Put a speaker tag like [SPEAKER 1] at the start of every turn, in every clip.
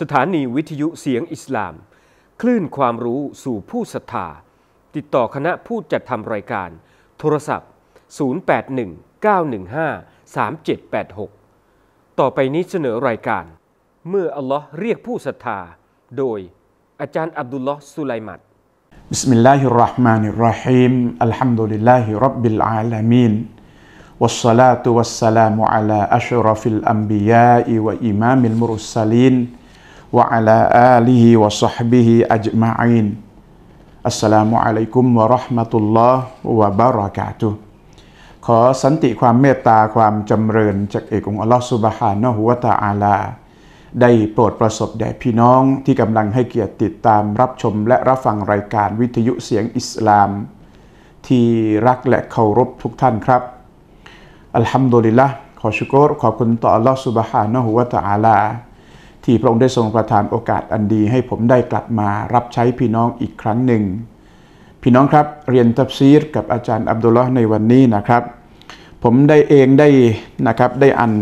[SPEAKER 1] สถานีวิทยุเสียงอิสลาม คลื่นความรู้สู่ผู้ศรัทธาติดต่อคณะผู้จัดทำรายการ โทรศัพท์ 0819153786 ต่อไปนี้เสนอรายการ เมื่ออัลลอฮ์เรียกผู้ศรัทธาโดยอาจารย์อับดุลลอฮ์สุไลมัดบิิิสมมลลาาาฮระห์ بسم ا ล ل ه ا ل ั ح م ن ا ل ر ลาล الحمد لله رب ا ل ع ا ل م ลา والصلاة والسلام على أشرف الأنبياء وإمام المرسلين وعلى آله وصحبه أجمعين السلام عليكم ورحمة الله وبركاته ขอสันติความเมตตาความจำเริญจากเอกองอัลลอฮฺสุบฮานะฮุวะตาอาลา ได้โปรดประสบแด่พี่น้องที่กำลังให้เกียรติติดตามรับชมและรับฟังรายการวิทยุเสียงอิสลาม ที่รักและเคารพทุกท่านครับอัลฮัมดุลิลละขอชุกรขอบคุณต่ออัลลอฮฺสุบฮานะฮุวะตาอาลาที่พระองค์ได้ทรงประทานโอกาสอันดีให้ผมได้กลับมารับใช้พี่น้องอีกครั้งหนึ่ง พี่น้องครับเรียนตับซีรกับอาจารย์อับดุลละในวันนี้นะครับผมได้เองได้นะครับได้อ่าน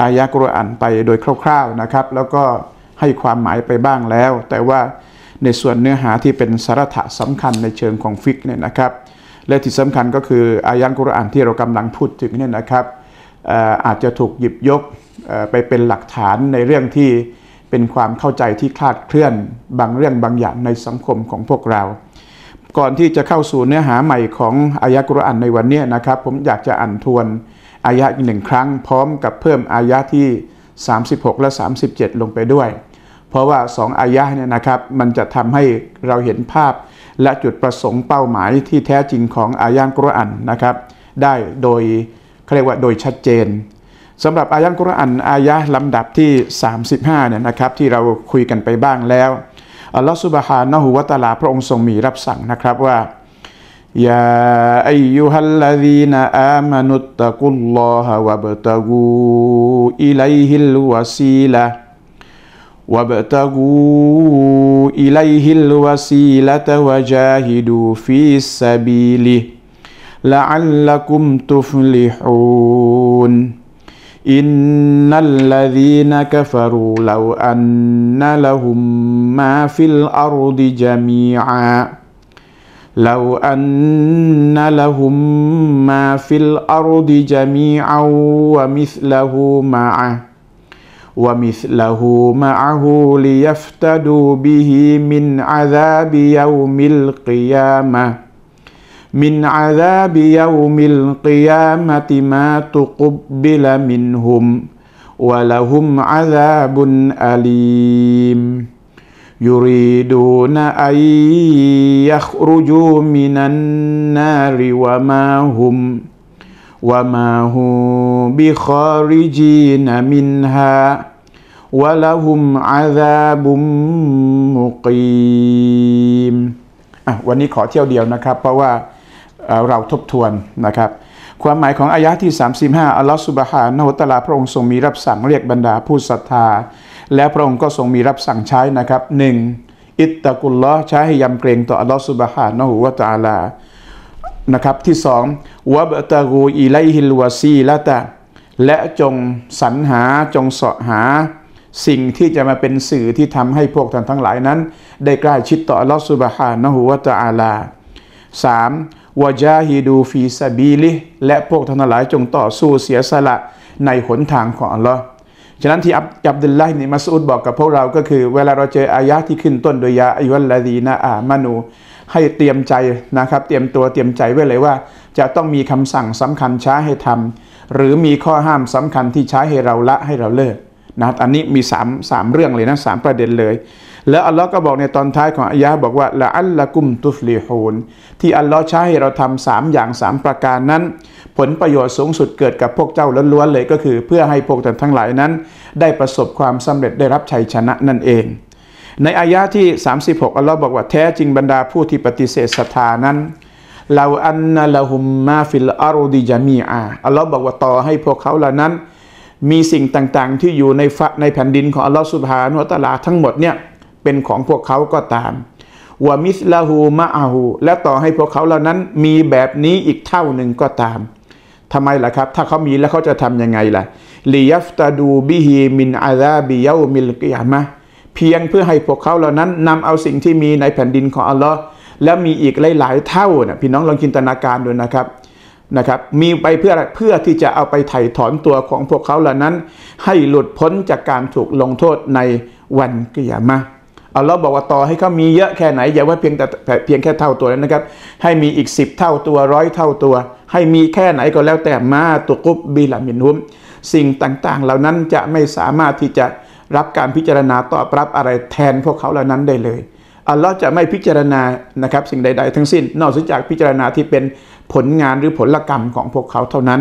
[SPEAKER 1] อายะกุรอานไปโดยคร่าวๆนะครับ แล้วก็ให้ความหมายไปบ้างแล้ว แต่ว่าในส่วนเนื้อหาที่เป็นสาระสำคัญในเชิงของฟิกเนี่ยนะครับ และที่สำคัญก็คืออายะนกุรอานที่เรากำลังพูดถึงเนี่ยนะครับอาจจะถูกหยิบยกไปเป็นหลักฐานในเรื่องที่เป็นความเข้าใจที่คลาดเคลื่อน บางเรื่องบางอย่างในสังคมของพวกเรา ก่อนที่จะเข้าสู่เนื้อหาใหม่ของอายะกุรอานในวันนี้นะครับผมอยากจะอ่านทวนอายะอีกหนึ่งครั้ง พร้อมกับเพิ่มอายะที่ 36และ37 ลงไปด้วย เพราะว่า2อายะเนี่ยนะครับมันจะทำให้เราเห็นภาพและจุดประสงค์เป้าหมายที่แท้จริงของอายะกุรอานนะครับ ได้โดยเขาเรียกว่าโดยชัดเจนสำหรับอายันกุรอานอายะลำดับที่ 35เนี่ยนะครับที่เราคุยกันไปบ้างแล้ว อัลลอฮฺสุบฮานะฮุวาตาลาพระองค์ทรงมีรับสั่งนะครับว่า ยาอายุฮัลลาดีนอามานุตตะกุลลอฮะวะบตะกู อิลัยฮิลวาซีละวะบตะกู อิลัยฮิลวาซีละตะวะจาฮิดูฟีสซาบีลิ لعلكم تفلحون إن الذين كفروا لو أن لهم ما في الأرض جميعا لو أن لهم ما في الأرض جميعا ومثله معه ومثله معه ليفتدوا به من عذاب يوم القيامه من عذاب يوم القيامة ما تقبل منهم ولهم عذاب أليم يريدون أن يخرجوا من النار وما هم وما هم بخارجين منها ولهم عذاب مقيم อ่ะวันนี้ขอเที่ยวเดียวนะครับเราทบทวนนะครับ ความหมายของอายะที่ 35อัลลอฮฺสุบฮานะฮุตลาพระองค์ทรงมีรับสั่ง เรียกบรรดาผู้ศรัทธา และพระองค์ก็ทรงมีรับสั่งใช้นะครับหนึ่งอิตตะกุลลอใช้ให้ยำเกรงต่ออัลลอฮฺสุบฮานะฮุวะตาลานะครับที่สองวะบตะกูอีไลฮิลวาซีละตะ และจงสรรหาจงเสาะหาสิ่งที่จะมาเป็นสื่อที่ทำให้พวกท่านทั้งหลายนั้น ได้ใกล้ชิดต่ออัลลอฮฺสุบฮานะฮุวะตาลาสามวาจาฮิดูฟีซาบีลิและพวกท่านหลายจงต่อสู้เสียสละในหนทางของอัลลอฮ์ฉะนั้นที่อับดุลไลนิมัสอุดบอกกับพวกเราก็คือเวลาเราเจออายะที่ขึ้นต้นโดยยาอายุลลาดีนาอามานู ให้เตรียมใจนะครับ เตรียมตัวเตรียมใจไว้เลยว่า จะต้องมีคำสั่งสำคัญช้าให้ทำหรือมีข้อห้ามสำคัญที่ใช้ให้เราละให้เราเลิกนะ อันนี้มี3มเรื่องเลยนะสประเด็นเลยแล้วอัลลอฮ์ก็บอกในตอนท้ายของอายะห์บอกว่า ละอัลละกุมตุฟลีฮูน ที่อัลลอฮ์ใช้ให้เราทำสามอย่างสามประการนั้น ผลประโยชน์สูงสุดเกิดกับพวกเจ้าล้วนๆเลยก็คือ เพื่อให้พวกท่านทั้งหลายนั้นได้ประสบความสำเร็จได้รับชัยชนะนั่นเอง ในอายะที่ 36 อัลลอฮ์บอกว่าแท้จริงบรรดาผู้ที่ปฏิเสธศรัทธานั้นลาอันนาละหุมมาฟิลอารูดิจามีอาอัลลอฮ์บอกว่าต่อให้พวกเขาเหล่านั้น มีสิ่งต่างๆ ที่อยู่ในในแผ่นดินของอัลลอฮ์สุบฮานุตะลาทั้งหมดเนี่ยเป็นของพวกเขาก็ตามวามิสลาหูมาอาหูและต่อให้พวกเขาเหล่านั้นมีแบบนี้อีกเท่าหนึ่งก็ตาม ทำไมล่ะครับ ถ้าเขามีแล้วเขาจะทำยังไงล่ะลียัฟตาดูบิฮีมินอาซาบิยามิลกิยามะเพียงเพื่อให้พวกเขาเหล่านั้นนำเอาสิ่งที่มีในแผ่นดินของอัลลอฮ์และมีอีกหลายๆเท่านะพี่น้องลองจินตนาการดูนะครับ นะครับ มีไปเพื่อเพื่อที่จะเอาไปไถ่ถอนตัวของพวกเขาเหล่านั้น ให้หลุดพ้นจากการถูกลงโทษในวันกิยามะอัลลอฮ์บอกว่าต่อให้เขามีเยอะแค่ไหนอย่าว่าเพียงแต่เพียงแค่เท่าตัวแล้วนะครับ ให้มีอีก10เท่าตัวร้อยเท่าตัว ให้มีแค่ไหนก็แล้วแต่มาตุกุบบีลามินุม สิ่งต่างๆ เหล่านั้นจะไม่สามารถที่จะรับการพิจารณาตอบรับอะไรแทนพวกเขาเหล่านั้นได้เลยอัลลอฮ์จะไม่พิจารณานะครับ สิ่งใด ๆ ทั้งสิ้น นอกจากพิจารณาที่เป็นผลงานหรือผลกรรมของพวกเขาเท่านั้น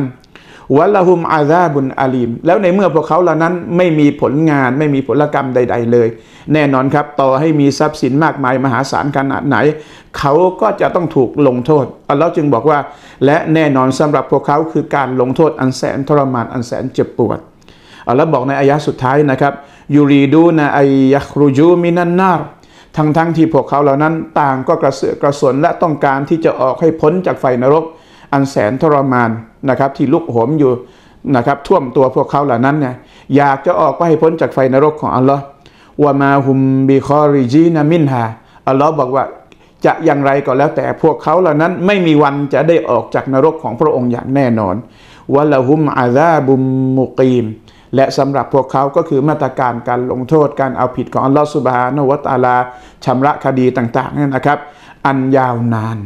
[SPEAKER 1] วะละหุมอาซาบุนอาลีม แล้วในเมื่อพวกเขาเหล่านั้นไม่มีผลงานไม่มีผลกรรมใดๆเลย แน่นอนครับต่อให้มีทรัพย์สินมากมายมหาศาลขนาดไหน เขาก็จะต้องถูกลงโทษอัลลอฮ์จึงบอกว่าและแน่นอนสำหรับพวกเขาคือการลงโทษอันแสนทรมาน อันแสนเจ็บปวดอัลลอฮ์บอกในอายะสุดท้ายนะครับยูรีดูนะไอยักรูจูมินันนารทั้งๆทที่พวกเขาเหล่านั้นต่างก็กระเสือกกระสนและต้องการที่จะออกให้พ้นจากไฟนรก อันแสนทรมานนะครับที่ลุกโหมอยู่นะครับท่วมตัวพวกเขาเหล่านั้นเนี่ยอยากจะออกไปให้พ้นจากไฟนรกของอัลลอฮ์วะมาฮุมบิคอริจีนามินฮา อัลลอฮ์บอกว่าจะอย่างไรก็แล้วแต่พวกเขาเหล่านั้นไม่มีวันจะได้ออกจากนรกของพระองค์อย่างแน่นอน วะละหุมอาซาบุมมุกีม และสำหรับพวกเขาก็คือมาตรการการลงโทษการเอาผิดของอัลลอฮ์สุบฮานวะตาลาชำระคดีต่าง ๆนี่นนะครับ อันยาวนาน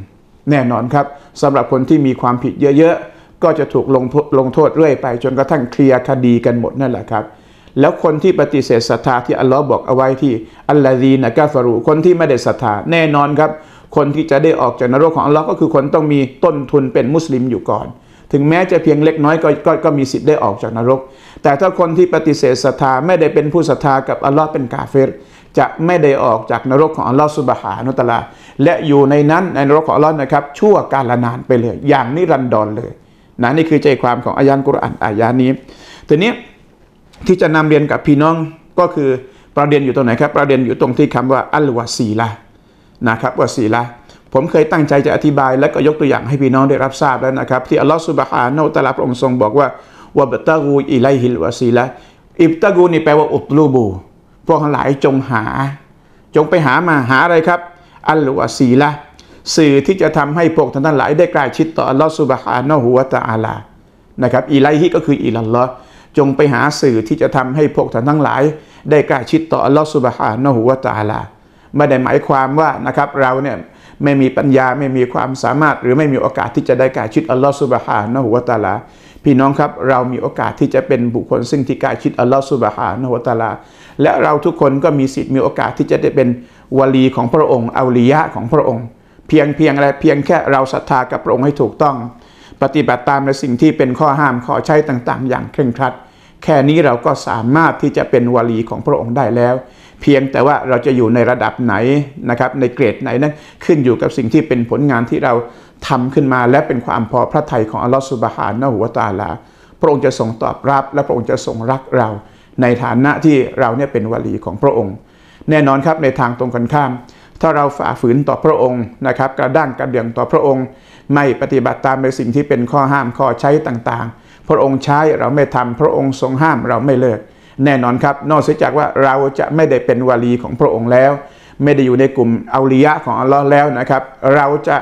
[SPEAKER 1] แน่นอนครับสำหรับคนที่มีความผิดเยอะก็จะถูกลงลงโทษเรื่อยไป จนกระทั่งเคลียร์คดีกันหมดนั่นแหละครับ แล้วคนที่ปฏิเสธศรัทธาที่อัลลอฮ์บอก เอาไว้ที่อัลลอฮีนะกาฟารู คนที่ไม่ได้ศรัทธาแน่นอนครับ คนที่จะได้ออกจากนรกของอัลลอฮ์ก็คือ คนต้องมีต้นทุนเป็นมุสลิมอยู่ก่อน ถึงแม้จะเพียงเล็กน้อยก็กก็มีสิทธิ์ได้ออกจากนรก แต่ถ้าคนที่ปฏิเสธศรัทธาไม่ได้เป็นผู้ศรัทธากับอัลลอฮ์เป็นกาเฟรจะไม่ได้ออกจากนรกของอัลลอฮ์สุบฮานุตลา และอยู่ในนั้นในนรกของอัลลอฮ์นะครับชั่วกาลนานไปเลย อย่างนิรันดรเลยนะนี่คือใจความของอายันกุรอานอายานี้ ทีนี้ที่จะนำเรียนกับพี่น้องก็คือประเด็นอยู่ตรงไหนครับ ประเด็นอยู่ตรงที่คำว่า อัลวาซีละ นะครับวาซีละ ผมเคยตั้งใจจะอธิบายและก็ยกตัวอย่างให้พี่น้องได้รับทราบแล้วนะครับ ที่อัลลอฮฺสุบฮานาอัลลาพระองค์ทรงบอกว่าวะบตะกูอิไลฮิลวาซีละอิบตะกูนี่แปลว่าอุตลูบูพวกทั้งหลายจงหา จงไปหามาหาอะไรครับ อัลวาซีละสื่อที่จะทำให้พวกท่านทั้งหลาย ได้กล้าชิดต่ออัลลอฮฺสุบฮานะฮูวะตาอัลานะครับอีไลฮิก็คืออีลัลลอฮ์จงไปหาสื่อที่จะทำให้พวกท่านทั้งหลาย ได้กล้าชิดต่ออัลลอฮฺสุบฮานะฮูวะตาอัลา ไม่ได้หมายความว่านะครับเราเนี่ยไม่มีปัญญาไม่มีความสามารถหรือไม่มีโอกาสที่จะได้กล้าชิดอัลลอฮฺสุบฮานะฮูวะตอาลาพี่น้องครับ เรามีโอกาสที่จะเป็นบุคคลซึ่งที่กล้าชิดอัลลอฮฺสุบฮานะฮูวตาลา และเราทุกคนก็มีสิทธิ์มีโอกาสที่จะได้เป็นวลีของพระองค์อาลียะของพระองค์เพียงเพียงอะไรเพียงแค่เราศรัทธากับพระองค์ให้ถูกต้อง ปฏิบัติตามในสิ่งที่เป็นข้อห้าม ข้อใช้ต่าง ๆ อย่างเคร่งครัด แค่นี้เราก็สามารถที่จะเป็นวลีของพระองค์ได้แล้ว เพียงแต่ว่าเราจะอยู่ในระดับไหนนะครับในเกรดไหนนั้นขึ้นอยู่กับสิ่งที่เป็นผลงานที่เราทำขึ้นมาและเป็นความพอพระทัยของอัลลอฮฺสุบฮานะหัวตาลา พระองค์จะทรงตอบรับและพระองค์จะทรงรักเราในฐานะที่เราเนี่ยเป็นวลีของพระองค์ แน่นอนครับในทางตรงกันข้ามถ้าเราฝ่าฝืนต่อพระองค์นะครับกระด้างกระเดื่องต่อพระองค์ ไม่ปฏิบัติตามในสิ่งที่เป็นข้อห้ามข้อใช้ต่างๆ พระองค์ใช้เราไม่ทำพระองค์ทรงห้ามเราไม่เลิกแน่นอนครับนอกจากว่าเราจะไม่ได้เป็นวาลีของพระองค์แล้ว ไม่ได้อยู่ในกลุ่มอาลียะของอัลลอฮ์แล้วนะครับ เราจะ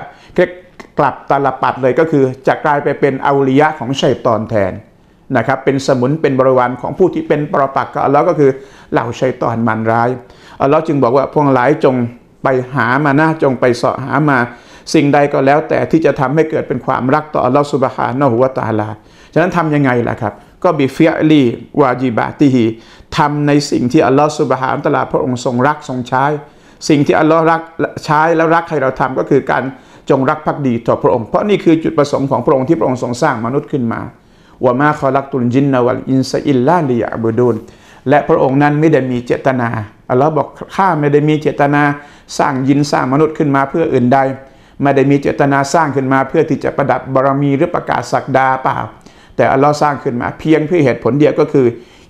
[SPEAKER 1] กลับตาลปัดเลยก็คือ จะกลายไปเป็นอาลียะของชัยตอนแทนนะครับเป็นสมุนเป็นบริวารของผู้ที่เป็นปรปักกับอัลลอฮ์ก็คือเหล่าชัยตอนมันร้ายอัลลอฮ์จึงบอกว่าพวกหลายจงไปหามานะ จงไปเสาะหามา สิ่งใดก็แล้วแต่ที่จะทำให้เกิดเป็นความรักต่ออัลลอฮฺสุบฮานะฮุวาตาลา ฉะนั้นทํำยังไงล่ะครับ ก็ บิฟิอลีวาจิบาติฮีทำในสิ่งที่อัลลอฮฺสุบฮานตาลาพระองค์ทรงรักทรงใช้ สิ่งที่อัลลอฮ์รักใช้แล้วรักให้เราทำก็คือการจงรักภักดีต่อพระองค์ เพราะนี่คือจุดประสงค์ของพระองค์ที่พระองค์ทรงสร้างมนุษย์ขึ้นมา วะมาคอลักตุลจินนวัลอินซอิลลาลียาบูดูนและพระองค์นั้นไม่ได้มีเจตนาอัลลอฮฺบอกข้าไม่ได้มีเจตนาสร้างยินสร้างมนุษย์ขึ้นมาเพื่ออื่นใดไม่ได้มีเจตนาสร้างขึ้นมา เพื่อที่จะประดับบารมีหรือประกาศศักดาเปล่าแต่อัลลอฮ์สร้างขึ้นมาเพียงเพื่อเหตุผลเดียวก็คือ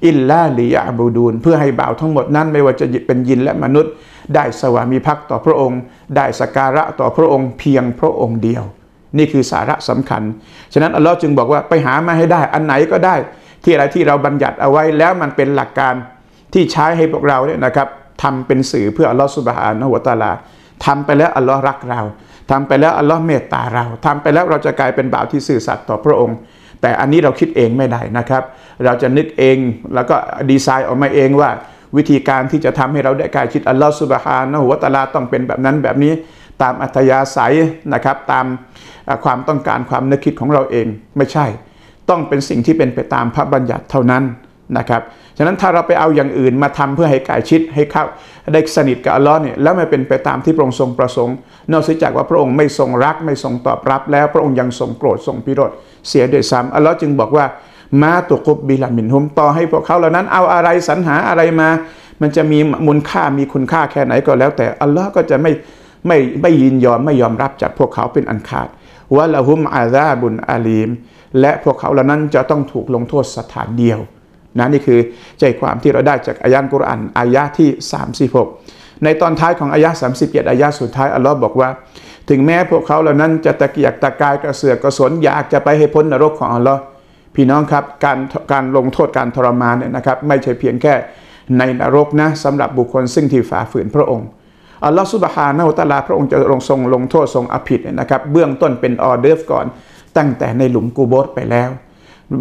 [SPEAKER 1] อิลลาลียาบูดูนเพื่อให้บ่าวทั้งหมดนั้น ไม่ว่าจะเป็นยินและมนุษย์ ได้สวามีภักดิ์ต่อพระองค์ ได้สการะต่อพระองค์เพียงพระองค์เดียว นี่คือสาระสำคัญฉะนั้นอัลลอฮ์จึงบอกว่าไปหามาให้ได้อันไหนก็ได้ที่อะไรที่เราบัญญัติเอาไว้แล้วมันเป็นหลักการที่ใช้ให้พวกเราเนี่ยนะครับทำเป็นสื่อเพื่ออัลลอฮฺสุบฮานะหัวตาลาทำไปแล้วอัลลอฮ์รักเราทำไปแล้วอัลลอฮ์เมตตาเราทำไปแล้วเราจะกลายเป็นบ่าวที่สื่อสัตย์ต่อพระองค์ แต่อันนี้เราคิดเองไม่ได้นะครับ เราจะนึกเองแล้วก็ดีไซน์ออกมาเองว่าวิธีการที่จะทำให้เราได้กายชิดอัลลอฮ์สุบฮานะหัวตาลา ต้องเป็นแบบนั้นแบบนี้ตามอัธยาศัยนะครับ ตามความต้องการความนึกคิดของเราเองไม่ใช่ ต้องเป็นสิ่งที่เป็นไปตามพระบัญญัติเท่านั้นนะครับ ฉะนั้นถ้าเราไปเอาอย่างอื่นมาทำเพื่อให้กายชิดให้เข้าได้สนิทกับอัลลอฮ์เนี่ยแล้วไม่เป็นไปตามที่พระองค์ทรงประสงค์ นอกจากว่าพระองค์ไม่ทรงรักไม่ทรงตอบรับ แล้วพระองค์ยังทรงโกรธทรงพิโรธเสียด้วยซ้ำอัลลอฮ์จึงบอกว่า มาตุกุบบิลามินฮุมต่อให้พวกเขาเหล่านั้นเอาอะไรสรรหาอะไรมา มันจะมีมูลค่ามีคุณค่าแค่ไหนก็แล้ว แต่อัลลอฮ์ก็จะไม่ไม่ไม่ยินยอมไม่ยอมรับจากพวกเขาเป็นอันขาดวะละหุมอาซาบุนอาลีม และพวกเขาเหล่านั้นจะต้องถูกลงโทษสถานเดียวนะนี่คือใจความที่เราได้จากอายะกุรอานอายะที่36ในตอนท้ายของอายะ37อายะสุดท้ายอัลลอฮ์บอกว่า ถึงแม้พวกเขาเหล่านั้นจะตะเกียกตะกายกระเสือกกระสน อยากจะไปให้พ้นนรกของอัลลอฮ์พี่น้องครับ การการลงโทษการทรมานเนี่ยนะครับไม่ใช่เพียงแค่ในนรกนะสำหรับบุคคลซึ่งที่ฝ่าฝืนพระองค์อัลลอฮฺสุบฮานาอุตลาพระองค์จะลงทรงลงโทษทรงอภิษนะครับเบื้องต้นเป็นออเดอร์ฟก่อน ตั้งแต่ในหลุมกูโบสไปแล้ว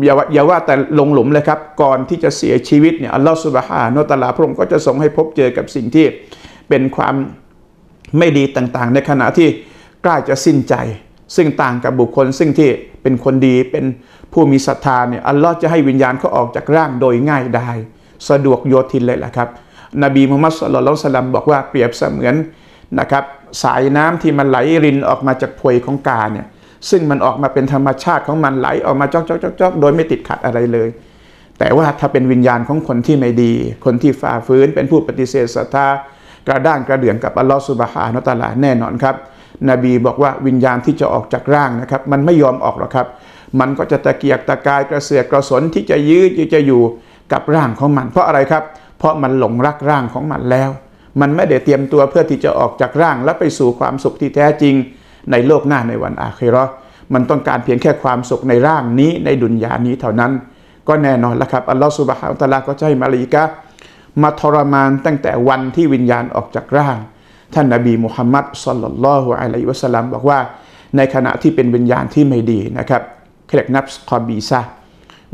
[SPEAKER 1] อย่าว่าอย่าว่าแต่ลงหลุมเลยครับก่อนที่จะเสียชีวิตเนี่ยอัลลอฮฺสุบฮานตะลาพระองค์ก็จะทรงให้พบเจอกับสิ่งที่เป็นความไม่ดีต่างๆ ในขณะที่กล้าจะสิ้นใจ ซึ่งต่างกับบุคคลซึ่งที่เป็นคนดีเป็นผู้มีศรัทธาเนี่ยอัลลอฮฺจะให้วิญญาณเขาออกจากร่างโดยง่ายได้ สะดวกโยทินเลยแหละครับ นบีมุฮัมมัดสุลลัลสลัมบอกว่าเปรียบเสมือนนะครับ สายน้ำที่มันไหลรินออกมาจากพวยของกาเนี่ยซึ่งมันออกมาเป็นธรรมชาติของมันไหลออกมาจอกๆๆโดยไม่ติดขัดอะไรเลย แต่ว่าถ้าเป็นวิญญาณของคนที่ไม่ดี คนที่ฝ่าฝืนเป็นผู้ปฏิเสธศรัทธากระด้างกระเดื่องกับอัลลอฮฺสุบฮานะตะลาแน่นอนครับ นบีบอกว่าวิญญาณที่จะออกจากร่างนะครับ มันไม่ยอมออกหรอกครับ มันก็จะตะเกียกตะกายกระเสือกกระสนที่จะยืดจะอยู่กับร่างของมันเพราะอะไรครับ เพราะมันหลงรักร่างของมันแล้ว มันไม่ได้เตรียมตัวเพื่อที่จะออกจากร่างและไปสู่ความสุขที่แท้จริงในโลกหน้าในวันอาคีรอมันต้องการเพียงแค่ความสุขในร่างนี้ในดุนยานี้เท่านั้น ก็แน่นอนละครับ อัลลอฮฺสุบฮานตะลาก็จะให้มาลีกะมาทรมานตั้งแต่วันที่วิญญาณออกจากร่าง ท่านนาบีมุฮัมมัดสัลลัลลอฮุอะลัยฮิวะสัลลัมบอกว่าในขณะที่เป็นวิญญาณที่ไม่ดีนะครับเรียกนับคอบีซะ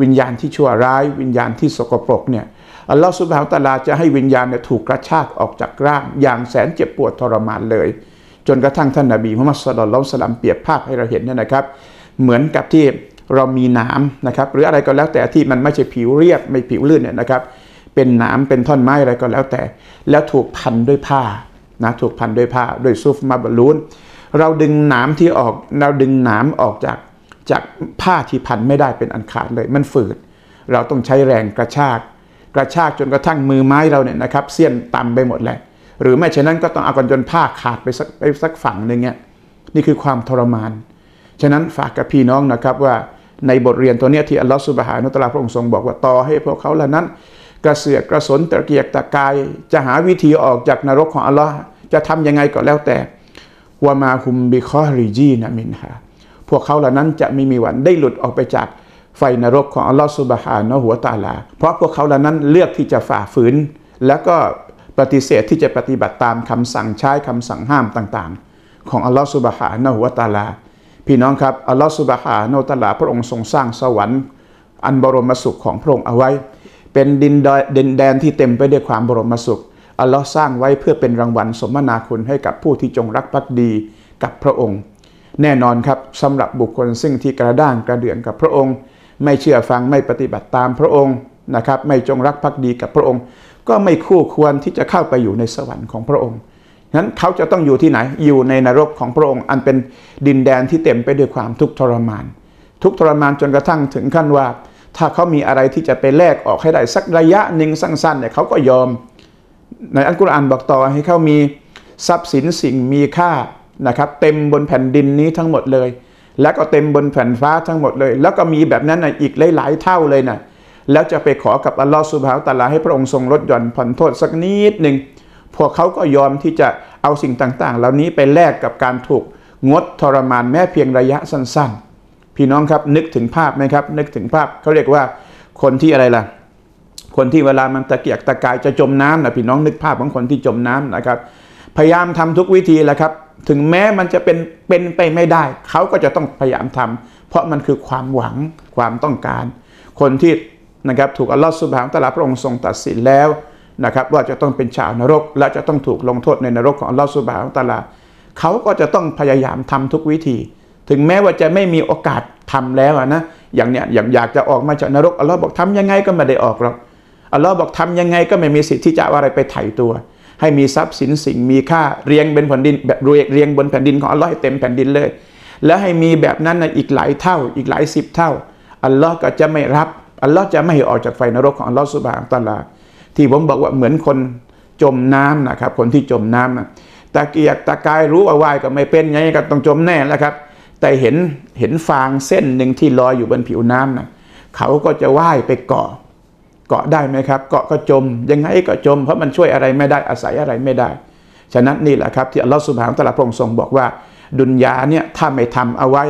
[SPEAKER 1] วิญญาณที่ชั่วร้ายวิญญาณที่สกปรกเนี่ยอัลลอฮฺสุบฮานตะลาจะให้วิญญาณเนี่ยถูกกระชากออกจากร่าง อย่างแสนเจ็บปวดทรมานเลยจนกระทั่งท่านนาบีมุฮัมมัดสลลัลสลัมเปรียบภาพ ให้เราเห็นเนี่ยนะครับ เหมือนกับที่เรามีน้ำนะครับ หรืออะไรก็แล้วแต่ที่มันไม่ใช่ผิวเรียบ ไม่ผิวลื่นเนี่ยนะครับ เป็นน้ำเป็นท่อนไม้อะไรก็แล้วแต่ แล้วถูกพันด้วยผ้านะถูกพันด้วยผ้าด้วยซูฟมาบลูน เราดึงนาำที่ออกเราดึงนาำออกจากจากผ้าที่พันไม่ได้เป็นอันขาดเลยมันฝืดเราต้องใช้แรงกระชากกระชากจนกระทั่งมือไม้เราเนี่ยนะครับเสี้ยนต่ำไปหมดแหละหรือไม่เช่นนั้นก็ต้องเอากันจนผ้าขาดไปสักไปสักฝั่งหนึ่งเนี่ยนี่คือความทรมาน ฉะนั้นฝากกับพี่น้องนะครับ ว่าในบทเรียนตัวเนี้ยที่ อัลลอฮฺสุบฮานุตลาพระองค์ทรงบอกว่าต่อให้พวกเขาเหล่านั้น กระเสือกกระสนตะเกียกตะกาย จะหาวิธีออกจากนรกของอัลลอฮ์จะทํำยังไงก็แล้วแต่วามาคุมบิคอริจีนะมินฮาพวกเขาเหล่านั้นจะไม่มีวันได้หลุดออกไปจากไฟนรกของอัลลอฮฺสุบฮานุหัวตาลา เพราะพวกเขาเหล่านั้นเลือกที่จะฝ่าฝืนแล้วก็ปฏิเสธที่จะปฏิบัติตามคำสั่งใช้คำสั่งห้ามต่างๆ ของอัลลอฮฺสุบฮานะหุวาตาลาพี่น้องครับอัลลอฮฺสุบฮานะหุวาตาลา พระองค์ทรงสร้างสวรรค์ อันบรมสุขของพระองค์เอาไว้ เป็นดินแดนที่เต็มไปด้วยความบรมสุขอัลลอฮ์สร้างไว้เพื่อเป็นรางวัลสมนาคุณให้กับผู้ที่จงรักภักดีกับพระองค์ แน่นอนครับสำหรับบุคคลซึ่งที่กระด้างกระเดื่องกับพระองค์ ไม่เชื่อฟังไม่ปฏิบัติตามพระองค์นะครับไม่จงรักภักดีกับพระองค์ก็ไม่คู่ควรที่จะเข้าไปอยู่ในสวรรค์ของพระองค์นั้นเขาจะต้องอยู่ที่ไหน อยู่ในนรกของพระองค์ อันเป็นดินแดนที่เต็มไปด้วยความทุกข์ทรมาน ทุกทรมานจนกระทั่งถึงขั้นว่า ถ้าเขามีอะไรที่จะไปแลกออกให้ได้สักระยะหนึ่งสั้นๆเนี่ยเขาก็ยอม ในอัลกุรอานบอกต่อให้เขามีทรัพย์สินสิ่งมีค่านะครับ เต็มบนแผ่นดินนี้ทั้งหมดเลย และก็เต็มบนแผ่นฟ้าทั้งหมดเลย แล้วก็มีแบบนั้นอีกหลายๆ เท่าเลยนะ่ะแล้วจะไปขอกับอัลลอฮ์สุบฮาวตาลาให้พระองค์ทรงลดหย่อนผ่อนโทษสักนิดหนึ่งพวกเขาก็ยอมที่จะเอาสิ่งต่างๆ เหล่านี้ไปแลกกับการถูกงดทรมานแม้เพียงระยะสั้นๆ พี่น้องครับนึกถึงภาพไหมครับ นึกถึงภาพเขาเรียกว่าคนที่อะไรล่ะ คนที่เวลามันตะเกียกตะกายจะจมน้ำนะพี่น้องนึกภาพของคนที่จมน้ำนะครับ พยายามทำทุกวิธีแหละครับ ถึงแม้มันจะเป็นเป็นไปไม่ได้เขาก็จะต้องพยายามทำเพราะมันคือความหวังความต้องการ คนที่นะครับถูกอัลลอฮฺสุบฮานตะลาพระองค์ทรงตัดสินแล้วนะครับว่าจะต้องเป็นชาวนรกและจะต้องถูกลงโทษในนรกของอัลลอฮฺสุบฮานตะลา เขาก็จะต้องพยายามทำทุกวิธี ถึงแม้ว่าจะไม่มีโอกาสทำแล้วนะอย่างเนี้ยอย่างอยากจะออกมาจากนรกอัลลอฮ์บอกทำยังไงก็ไม่ได้ออกหรอกอัลลอฮ์บอกทำยังไงก็ไม่มีสิทธิ์ที่จะอะไรไปไถ่ตัว ให้มีทรัพย์สินสิ่งมีค่าเรียงเป็นแผ่นดินแบบเรียงบนแผ่นดินของอัลลอฮ์ให้เต็มแผ่นดินเลย แล้วให้มีแบบนั้นนะอีกหลายเท่าอีกหลายสิบเท่าอัลลอฮ์ก็จะไม่รับอัลลอฮ์จะไม่ออกจากไฟนรกของอัลลอฮ์สุบฮานตะลาที่ผมบอกว่าเหมือนคนจมน้ำนะครับคนที่จมน้ำนะตะเกียกตะกายรู้ว่าว่ายก็ไม่เป็นไงก็ต้องจมแน่แล้วครับ แต่เห็นเห็นฟางเส้นหนึ่งที่ลอยอยู่บนผิวน้ำนะเขาก็จะว่ายไปเกาะเกาะได้ไหมครับ เกาะก็จม ยังไงก็จมเพราะมันช่วยอะไรไม่ได้อาศัยอะไรไม่ได้ ฉะนั้นนี่แหละครับที่อัลลอฮ์สุบฮานตะลาพระองค์ทรงบอกว่าดุนยาเนี่ยถ้าไม่ทำเอาไว้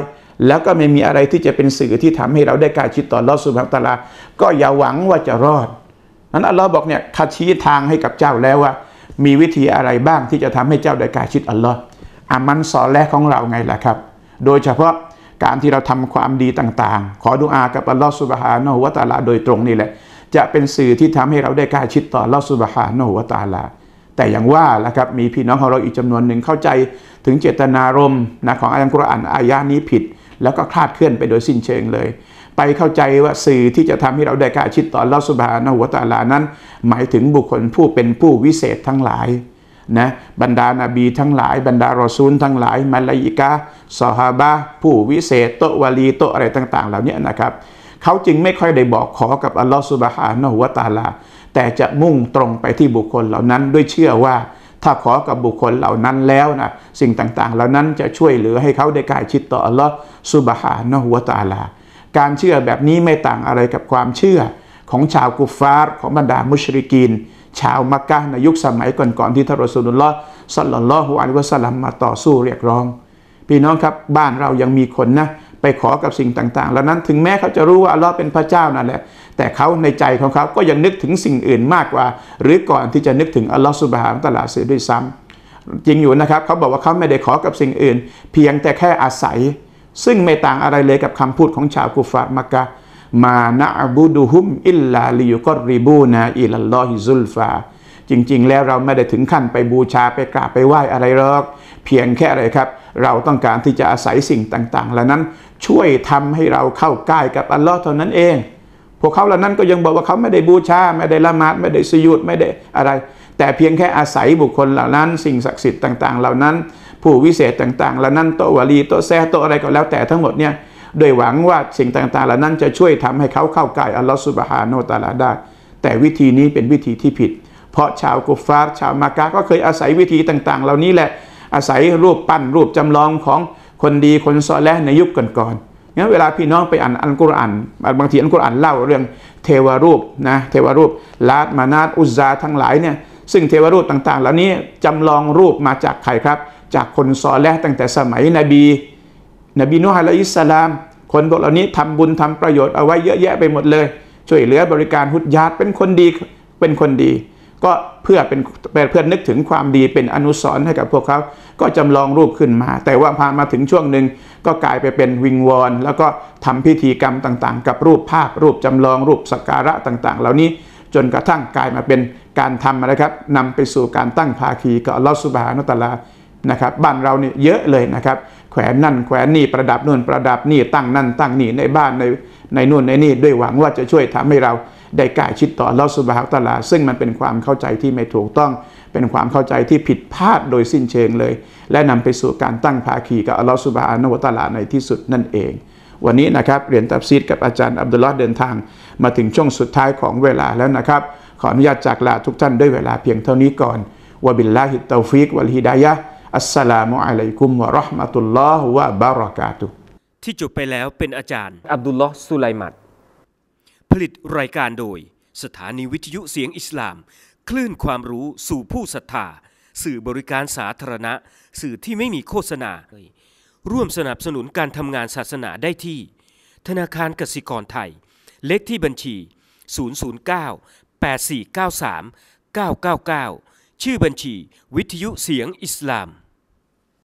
[SPEAKER 1] แล้วก็ไม่มีอะไรที่จะเป็นสื่อที่ทำให้เราได้การชิดต่อลอสุบฮัตลา ก็อย่าหวังว่าจะรอด นั้นอัลลอฮ์บอกเนี่ยขัดชี้ทางให้กับเจ้าแล้วว่ามีวิธีอะไรบ้างที่จะทำให้เจ้าได้การชิดอัลลอฮ์อามันสอนแรกของเราไงล่ะครับ โดยเฉพาะการที่เราทำความดีต่างๆ ขอดุอากับอัลลอฮ์สุบฮานะฮุวาตาลา โดยตรงนี่แหละ จะเป็นสื่อที่ทำให้เราได้การชิดต่อรลอดสุบฮานะฮุวาตาลา แต่อย่างว่าละครับมีพี่น้องของเราอีกจำนวนหนึ่งเข้าใจถึงเจตนารมณ์นะของอัลกุรอานอายะนี้ผิดแล้วก็คลาดเคลื่อนไปโดยสิ้นเชิง เลย ไปเข้าใจว่าสื่อที่จะทำให้เราได้กาชิดต่อลอสุบานหัวตาลานั้น หมายถึงบุคคลผู้เป็นผู้วิเศษทั้งหลายนะบรรดานาบีทั้งหลายบรรดารอซูล ทั้งหลายมาลายิกาสฮาบะผู้วิเศษโตวาลีโตอะไรต่าง ๆ เหล่านี้นะครับเขาจึงไม่ค่อยได้บอกขอกับอัลลอฮฺสุบฮานะหัวตาลาแต่จะมุ่งตรงไปที่บุคคลเหล่านั้นด้วยเชื่อว่าถ้าขอกับบุคคลเหล่านั้นแล้วนะสิ่งต่างๆเหล่านั้นจะช่วยเหลือให้เขาได้กายชิดต่ออัลลอฮ์สุบฮานะฮุวาตาลา การเชื่อแบบนี้ไม่ต่างอะไรกับความเชื่อ ของชาวกุฟาร์ของบรรดามุชริกีน ชาวมักกะในยุคสมัยก่อนๆที่ทารสุลลอฮ์สัลลัลลอฮุอะลัยวะสัลลัมมาต่อสู้เรียกร้องพี่น้องครับบ้านเรายังมีคนนะไปขอกับสิ่งต่างๆแล้วนั้นถึงแม้เขาจะรู้ว่าอัลลอฮ์เป็นพระเจ้านั่นแหละแต่เขาในใจของเขาก็ยังนึกถึงสิ่งอื่นมากกว่า หรือก่อนที่จะนึกถึงอัลลอฮฺสุบฮานตลาเสียด้วยซ้ำ จริงอยู่นะครับ เขาบอกว่าเขาไม่ได้ขอกับสิ่งอื่น เพียงแต่แค่อาศัย ซึ่งไม่ต่างอะไรเลยกับคำพูดของชาวกุฟามักกะมานะบูดูฮุมอิลลาลิยุกอริบูนาอิลลอฮิซุลฟา จริง ๆแล้วเราไม่ได้ถึงขั้นไปบูชาไปกราบไปไหว้อะไรหรอก เพียงแค่อะไรครับ เราต้องการที่จะอาศัยสิ่งต่างๆเหล่านั้นช่วยทำให้เราเข้าใกล้กับอัลลอฮ์เท่านั้นเองพวกเขาเหล่านั้นก็ยังบอกว่าเขาไม่ได้บูชาไม่ได้ละหมาดไม่ได้สยุดไม่ได้อะไร แต่เพียงแค่อาศัยบุคคลเหล่านั้น สิ่งศักดิ์สิทธิ์ต่างๆ เหล่านั้น ผู้วิเศษต่างๆเหล่านั้นโตวารีโตแซโตอะไรก็แล้วแต่ทั้งหมดเนี่ยโดยหวังว่าสิ่งต่างๆเหล่านั้นจะช่วยทำให้เขาเข้าใกล้อัลลอฮฺสุบฮานูตาลาได้แต่วิธีนี้เป็นวิธีที่ผิด เพราะชาวกุฟาร์ชาวมากะก็เคยอาศัยวิธีต่างๆ เหล่านี้แหละอาศัยรูปปั้นรูปจำลองของคนดีคนซอแลในยุคก่อนๆงั้นเวลาพี่น้องไปอ่านอัลกุรอานบางทีอัลกุรอานเล่าเรื่องเทวรูปนะเทวรูปลาดมานาตอุซาทั้งหลายเนี่ยซึ่งเทวรูปต่างๆเหล่านี้จำลองรูปมาจากใครครับ จากคนซอแลตั้งแต่สมัยนบี นบีนูฮัยละอฮิสลาม คนพวกเหล่านี้ทำบุญทำประโยชน์เอาไว้เยอะแยะไปหมดเลย ช่วยเหลือบริการฮุดยาดเป็นคนดีเป็นคนดีก็เพื่อเป็นเพื่อนึกถึงความดีเป็นอนุสรณ์ให้กับพวกเขา ก็จำลองรูปขึ้นมา แต่ว่าพามาถึงช่วงหนึ่งก็กลายไปเป็นวิงวอนแล้วก็ทำพิธีกรรมต่างๆกับรูปภาพรูปจำลองรูปสักการะต่างๆ เหล่านี้จนกระทั่งกลายมาเป็นการทำนะครับนำไปสู่การตั้งภาคีกับอลอสุบฮานุตลานะครับ บ้านเราเนี่ยเยอะเลยนะครับ แขวนนั่นแขวนนี่ ประดับนู่นประดับนี่ตั้งนั่นตั้งนี่ในบ้านในในนู่นในนี่ด้วยหวังว่าจะช่วยทำให้เราได้ใกล้ชิดต่ออัลอสุบฮาวตาลาซึ่งมันเป็นความเข้าใจที่ไม่ถูกต้อง เป็นความเข้าใจที่ผิดพลาดโดยสิ้นเชิงเลย และนำไปสู่การตั้งภาคีกับอัลอสุบฮานวตาลาในที่สุดนั่นเอง วันนี้นะครับเรียนตับซีดกับอาจารย์อับดุลลอฮ์เดินทาง มาถึงช่วงสุดท้ายของเวลาแล้วนะครับ ขออนุญาตจากลาทุกท่านด้วยเวลาเพียงเท่านี้ก่อนวบิลลาฮิตตาฟิกวะลฮิดายะอัสสลามุอะลัยกุมวะราะห์มะตุลลอฮ์วะบารากาตุที่จบไปแล้วเป็นอาจารย์อับดุลลอฮ์สุไลมัดผลิตรายการโดยสถานีวิทยุเสียงอิสลามคลื่นความรู้สู่ผู้ศรัทธาสื่อบริการสาธารณะ สื่อที่ไม่มีโฆษณา ร่วมสนับสนุนการทำงานศาสนาได้ที่ ธนาคารกสิกรไทย เลขที่บัญชี 009 8493 999 ชื่อบัญชีวิทยุเสียงอิสลาม